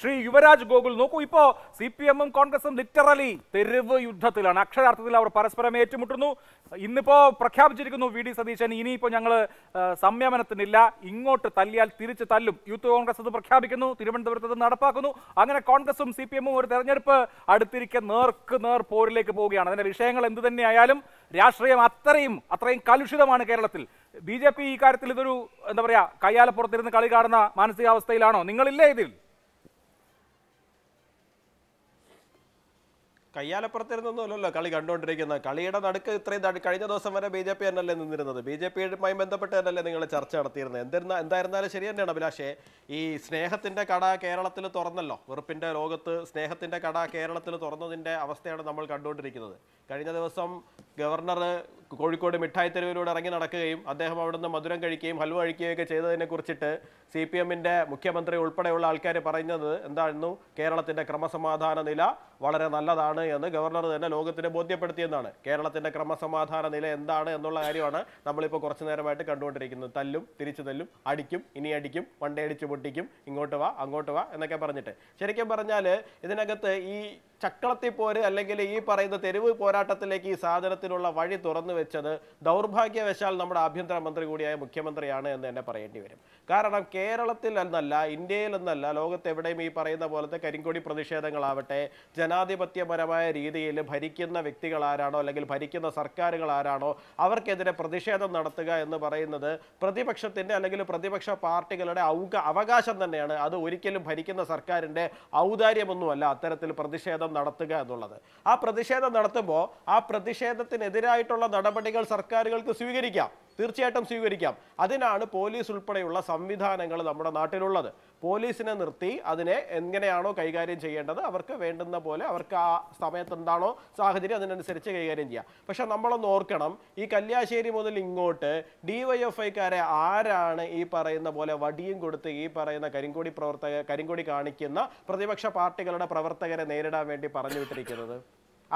ശ്രീ യുവരാജ് ഗോകുൽ നോക്കൂ ഇപ്പോ C P എമ്മും കോൺഗ്രസും ലിറ്ററലി തെരുവ് യുദ്ധത്തിലാണ് അക്ഷരാർത്ഥത്തിൽ അവർ പരസ്പരം ഏറ്റുമുട്ടുന്നു ഇന്നിപ്പോ പ്രഖ്യാപിച്ചിരിക്കുന്നു വി ഡി സതീശൻ ഇനിയിപ്പോ ഞങ്ങള് സംയമനത്തിനില്ല ഇങ്ങോട്ട് തല്ലിയാൽ തിരിച്ചു തല്ലും യൂത്ത് കോൺഗ്രസ് അത് പ്രഖ്യാപിക്കുന്നു തിരുവനന്തപുരത്ത് നടപ്പാക്കുന്നു അങ്ങനെ കോൺഗ്രസും സി പി എമ്മും ഒരു തെരഞ്ഞെടുപ്പ് അടുത്തിരിക്കെ നേർക്ക് നേർ പോരിലേക്ക് പോവുകയാണ് അതിന്റെ വിഷയങ്ങൾ എന്തു തന്നെയായാലും രാഷ്ട്രീയം അത്രയും അത്രയും കലുഷിതമാണ് കേരളത്തിൽ ബി ജെ പി ഈ കാര്യത്തിൽ ഇതൊരു എന്താ പറയുക കയ്യാലപ്പുറത്തിരുന്ന് കളി കാണുന്ന മാനസികാവസ്ഥയിലാണോ നിങ്ങളില്ലേ ഇതിൽ കയ്യാലപ്പുറത്തിരുന്നൊന്നുമല്ലല്ലോ കളി കണ്ടുകൊണ്ടിരിക്കുന്നത് കളിയുടെ നടുക്ക് ഇത്രയും കഴിഞ്ഞ ദിവസം വരെ ബി ജെ പി തന്നെയല്ലേ നിന്നിരുന്നത് ബി ജെ പിയുമായി ബന്ധപ്പെട്ട് തന്നെയല്ലേ നിങ്ങൾ ചർച്ച നടത്തിയിരുന്നത് എന്തിരുന്ന എന്തായിരുന്നാലും ശരി തന്നെയാണ് അഭിലാഷേ ഈ സ്നേഹത്തിന്റെ കട കേരളത്തിൽ തുറന്നല്ലോ വെറുപ്പിന്റെ ലോകത്ത് സ്നേഹത്തിന്റെ കട കേരളത്തിൽ തുറന്നതിന്റെ അവസ്ഥയാണ് നമ്മൾ കണ്ടുകൊണ്ടിരിക്കുന്നത് കഴിഞ്ഞ ദിവസം ഗവർണർ കോഴിക്കോട് മിഠായി തെരുവിലൂടെ ഇറങ്ങി നടക്കുകയും അദ്ദേഹം അവിടുന്ന് മധുരം കഴിക്കുകയും ഹൽവ കഴിക്കുകയൊക്കെ ചെയ്തതിനെ കുറിച്ചിട്ട് സി പി എമ്മിൻ്റെ മുഖ്യമന്ത്രി ഉൾപ്പെടെയുള്ള ആൾക്കാർ പറയുന്നത് എന്തായിരുന്നു കേരളത്തിൻ്റെ ക്രമസമാധാന നില വളരെ നല്ലതാണ് എന്ന് ഗവർണർ തന്നെ ലോകത്തിന് ബോധ്യപ്പെടുത്തിയെന്നാണ് കേരളത്തിൻ്റെ ക്രമസമാധാന നില എന്താണ് എന്നുള്ള കാര്യമാണ് നമ്മളിപ്പോൾ കുറച്ചു നേരമായിട്ട് കണ്ടുകൊണ്ടിരിക്കുന്നത് തല്ലും തിരിച്ചു തല്ലും അടിക്കും ഇനി അടിക്കും വണ്ടി അടിച്ച് പൊട്ടിക്കും ഇങ്ങോട്ട് വാ അങ്ങോട്ട് വാ എന്നൊക്കെ പറഞ്ഞിട്ട് ശരിക്കും പറഞ്ഞാൽ ഇതിനകത്ത് ഈ ചക്കളത്തി പോര് അല്ലെങ്കിൽ ഈ പറയുന്ന തെരുവ് പോരാട്ടത്തിലേക്ക് ഈ സാധനത്തിനുള്ള വഴി തുറന്നു വെച്ചത് ദൗർഭാഗ്യവശാൽ നമ്മുടെ ആഭ്യന്തര മന്ത്രി കൂടിയായ മുഖ്യമന്ത്രിയാണ് എന്ന് തന്നെ പറയേണ്ടി വരും കാരണം കേരളത്തിൽ എന്നല്ല ഇന്ത്യയിൽ എന്നല്ല ലോകത്ത് എവിടെയും ഈ പറയുന്ന പോലത്തെ കരിങ്കൊടി പ്രതിഷേധങ്ങളാവട്ടെ ജനാധിപത്യപരമായ രീതിയിൽ ഭരിക്കുന്ന വ്യക്തികൾ ആരാണോ അല്ലെങ്കിൽ ഭരിക്കുന്ന സർക്കാരുകൾ ആരാണോ അവർക്കെതിരെ പ്രതിഷേധം നടത്തുക എന്ന് പറയുന്നത് പ്രതിപക്ഷത്തിൻ്റെ അല്ലെങ്കിൽ പ്രതിപക്ഷ പാർട്ടികളുടെ അവകാശം തന്നെയാണ് അത് ഒരിക്കലും ഭരിക്കുന്ന സർക്കാരിൻ്റെ ഔദാര്യമൊന്നുമല്ല അത്തരത്തിൽ പ്രതിഷേധം പ്രതിഷേധം നടത്തുക എന്നുള്ളത് ആ പ്രതിഷേധം നടത്തുമ്പോൾ ആ പ്രതിഷേധത്തിനെതിരായിട്ടുള്ള നടപടികൾ സർക്കാരുകൾക്ക് സ്വീകരിക്കാം തീർച്ചയായിട്ടും സ്വീകരിക്കാം അതിനാണ് പോലീസ് ഉൾപ്പെടെയുള്ള സംവിധാനങ്ങൾ നമ്മുടെ നാട്ടിലുള്ളത് പോലീസിനെ നിർത്തി അതിനെ എങ്ങനെയാണോ കൈകാര്യം ചെയ്യേണ്ടത് അവർക്ക് വേണ്ടുന്ന പോലെ അവർക്ക് ആ സമയത്ത് എന്താണോ സാഹചര്യം അതിനനുസരിച്ച് കൈകാര്യം ചെയ്യാം പക്ഷെ നമ്മളൊന്ന് ഓർക്കണം ഈ കല്യാശ്ശേരി മുതൽ ഇങ്ങോട്ട് ഡിവൈഎഫ്ഐക്കാരെ ആരാണ് ഈ പറയുന്ന പോലെ വടിയും കൊടുത്ത് ഈ പറയുന്ന കരിങ്കൊടി പ്രവർത്തക കരിങ്കൊടി കാണിക്കുന്ന പ്രതിപക്ഷ പാർട്ടികളുടെ പ്രവർത്തകരെ നേരിടാൻ വേണ്ടി പറഞ്ഞു വിട്ടിരിക്കുന്നത്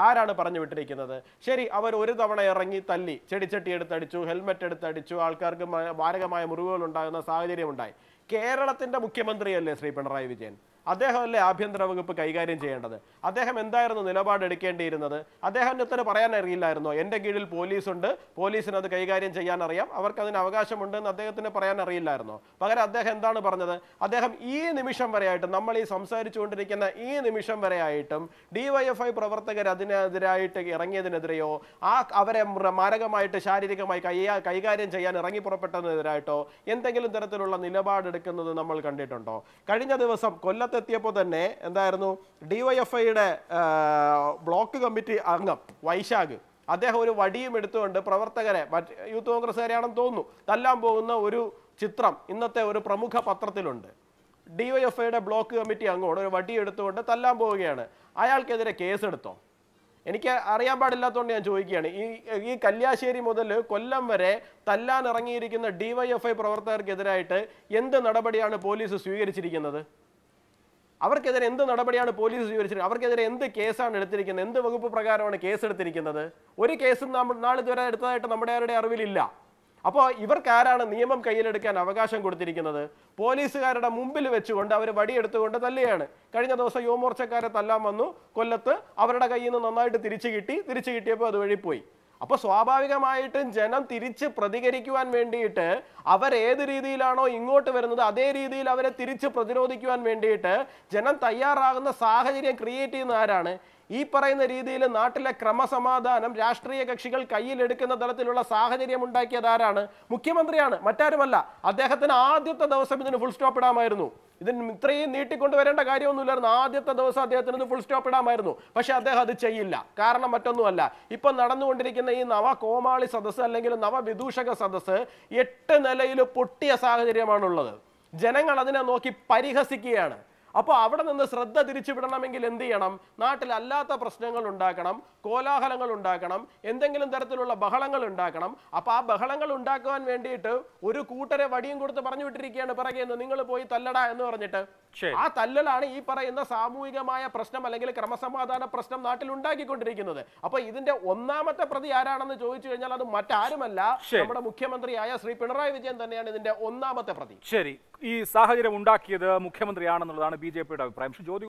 ആരാണ് പറഞ്ഞു വിട്ടിരിക്കുന്നത് ശരി അവർ ഒരു തവണ ഇറങ്ങി തല്ലി ചെടിച്ചട്ടി എടുത്തടിച്ചു ഹെൽമെറ്റ് എടുത്തടിച്ചു ആൾക്കാർക്ക് മാരകമായ മുറിവുകൾ ഉണ്ടാകുന്ന സാഹചര്യം ഉണ്ടായി കേരളത്തിന്റെ മുഖ്യമന്ത്രിയല്ലേ ശ്രീ പിണറായി വിജയൻ അദ്ദേഹമല്ലേ ആഭ്യന്തര വകുപ്പ് കൈകാര്യം ചെയ്യേണ്ടത് അദ്ദേഹം എന്തായിരുന്നു നിലപാടെടുക്കേണ്ടിയിരുന്നത് അദ്ദേഹത്തിന് പറയാൻ പറയാനറിയില്ലായിരുന്നോ എൻ്റെ കീഴിൽ പോലീസുണ്ട് പോലീസിന് അത് കൈകാര്യം ചെയ്യാൻ അറിയാം അവർക്ക് അതിന് അവകാശമുണ്ട് എന്ന് അദ്ദേഹത്തിന് പറയാൻ അറിയില്ലായിരുന്നോ പകരം അദ്ദേഹം എന്താണ് പറഞ്ഞത് അദ്ദേഹം ഈ നിമിഷം വരെയായിട്ടും നമ്മൾ ഈ സംസാരിച്ചുകൊണ്ടിരിക്കുന്ന ഈ നിമിഷം വരെയായിട്ടും ഐ പ്രവർത്തകർ അതിനെതിരായിട്ട് ഇറങ്ങിയതിനെതിരെയോ ആ അവരെ മാരകമായിട്ട് ശാരീരികമായി കൈകാര്യം ചെയ്യാൻ ഇറങ്ങി പുറപ്പെട്ടതിനെതിരായിട്ടോ എന്തെങ്കിലും തരത്തിലുള്ള നിലപാടെടുക്കുന്നത് നമ്മൾ കണ്ടിട്ടുണ്ടോ കഴിഞ്ഞ ദിവസം കൊല്ലത്ത് സ്ഥലത്തെത്തിയപ്പോൾ തന്നെ എന്തായിരുന്നു ഡിവൈഎഫ്ഐയുടെ ബ്ലോക്ക് കമ്മിറ്റി അംഗം വൈശാഖ് അദ്ദേഹം ഒരു വടിയും എടുത്തുകൊണ്ട് പ്രവർത്തകരെ മറ്റ് യൂത്ത് കോൺഗ്രസ്സുകാരെയാണെന്ന് തോന്നുന്നു തല്ലാൻ പോകുന്ന ഒരു ചിത്രം ഇന്നത്തെ ഒരു പ്രമുഖ പത്രത്തിലുണ്ട് ഡിവൈഎഫ്ഐയുടെ ബ്ലോക്ക് കമ്മിറ്റി അങ്ങോട്ട് ഒരു വടി എടുത്തുകൊണ്ട് തല്ലാൻ പോവുകയാണ് അയാൾക്കെതിരെ കേസെടുത്തോ എനിക്ക് അറിയാൻ പാടില്ലാത്തതുകൊണ്ട് ഞാൻ ചോദിക്കുകയാണ് ഈ ഈ കല്യാശ്ശേരി മുതൽ കൊല്ലം വരെ തല്ലാൻ ഇറങ്ങിയിരിക്കുന്ന ഡിവൈഎഫ്ഐ പ്രവർത്തകർക്കെതിരായിട്ട് എന്ത് നടപടിയാണ് പോലീസ് സ്വീകരിച്ചിരിക്കുന്നത് അവർക്കെതിരെ എന്ത് നടപടിയാണ് പോലീസ് സ്വീകരിച്ചിരിക്കുന്നത് അവർക്കെതിരെ എന്ത് കേസാണ് എടുത്തിരിക്കുന്നത് എന്ത് വകുപ്പ് പ്രകാരമാണ് കേസ് എടുത്തിരിക്കുന്നത് ഒരു കേസും നാളിതുവരെ എടുത്തതായിട്ട് നമ്മുടെ ആരുടെ അറിവിലില്ല അപ്പോൾ ഇവർക്കാരാണ് നിയമം കയ്യിലെടുക്കാൻ അവകാശം കൊടുത്തിരിക്കുന്നത് പോലീസുകാരുടെ മുമ്പിൽ വെച്ചുകൊണ്ട് അവർ വടിയെടുത്തുകൊണ്ട് തല്ലുകയാണ് കഴിഞ്ഞ ദിവസം യുവമോർച്ചക്കാരെ തല്ലാൻ വന്നു കൊല്ലത്ത് അവരുടെ കയ്യിൽ നിന്ന് നന്നായിട്ട് തിരിച്ചു കിട്ടി തിരിച്ചു കിട്ടിയപ്പോൾ അത് വഴിപ്പോയി പോയി അപ്പോൾ സ്വാഭാവികമായിട്ടും ജനം തിരിച്ച് പ്രതികരിക്കുവാൻ വേണ്ടിയിട്ട് അവർ ഏത് രീതിയിലാണോ ഇങ്ങോട്ട് വരുന്നത് അതേ രീതിയിൽ അവരെ തിരിച്ച് പ്രതിരോധിക്കുവാൻ വേണ്ടിയിട്ട് ജനം തയ്യാറാകുന്ന സാഹചര്യം ക്രിയേറ്റ് ചെയ്യുന്ന ആരാണ് ഈ പറയുന്ന രീതിയിൽ നാട്ടിലെ ക്രമസമാധാനം രാഷ്ട്രീയ കക്ഷികൾ കയ്യിലെടുക്കുന്ന തരത്തിലുള്ള സാഹചര്യം ഉണ്ടാക്കിയത് ആരാണ് മുഖ്യമന്ത്രിയാണ് മറ്റാരുമല്ല അദ്ദേഹത്തിന് ആദ്യത്തെ ദിവസം ഇതിന് ഫുൾ സ്റ്റോപ്പ് ഇടാമായിരുന്നു ഇതിന് ഇത്രയും വരേണ്ട കാര്യമൊന്നുമില്ലായിരുന്നു ആദ്യത്തെ ദിവസം അദ്ദേഹത്തിന് ഫുൾ സ്റ്റോപ്പ് ഇടാമായിരുന്നു പക്ഷെ അദ്ദേഹം അത് ചെയ്യില്ല കാരണം മറ്റൊന്നുമല്ല ഇപ്പൊ നടന്നുകൊണ്ടിരിക്കുന്ന ഈ നവ കോമാളി സദസ് അല്ലെങ്കിൽ നവവിദൂഷക സദസ് എട്ട് നിലയിൽ പൊട്ടിയ സാഹചര്യമാണുള്ളത് ജനങ്ങൾ അതിനെ നോക്കി പരിഹസിക്കുകയാണ് അപ്പോൾ അവിടെ നിന്ന് ശ്രദ്ധ തിരിച്ചുവിടണമെങ്കിൽ എന്ത് ചെയ്യണം നാട്ടിൽ അല്ലാത്ത പ്രശ്നങ്ങൾ ഉണ്ടാക്കണം കോലാഹലങ്ങൾ ഉണ്ടാക്കണം എന്തെങ്കിലും തരത്തിലുള്ള ബഹളങ്ങൾ ഉണ്ടാക്കണം അപ്പോൾ ആ ബഹളങ്ങൾ ഉണ്ടാക്കുവാൻ വേണ്ടിയിട്ട് ഒരു കൂട്ടരെ വടിയും കൊടുത്ത് പറഞ്ഞു വിട്ടിരിക്കുകയാണ് പിറകെ നിങ്ങൾ പോയി തല്ലട എന്ന് പറഞ്ഞിട്ട് ആ തല്ലലാണ് ഈ പറയുന്ന സാമൂഹികമായ പ്രശ്നം അല്ലെങ്കിൽ ക്രമസമാധാന പ്രശ്നം നാട്ടിൽ ഉണ്ടാക്കിക്കൊണ്ടിരിക്കുന്നത് അപ്പൊ ഇതിന്റെ ഒന്നാമത്തെ പ്രതി ആരാണെന്ന് ചോദിച്ചു കഴിഞ്ഞാൽ അത് മറ്റാരുമല്ല നമ്മുടെ മുഖ്യമന്ത്രിയായ ശ്രീ പിണറായി വിജയൻ തന്നെയാണ് ഇതിന്റെ ഒന്നാമത്തെ പ്രതി ശരി ഈ സാഹചര്യം ഉണ്ടാക്കിയത് മുഖ്യമന്ത്രിയാണെന്നുള്ളതാണ് ബി ജെ പിയുടെ അഭിപ്രായം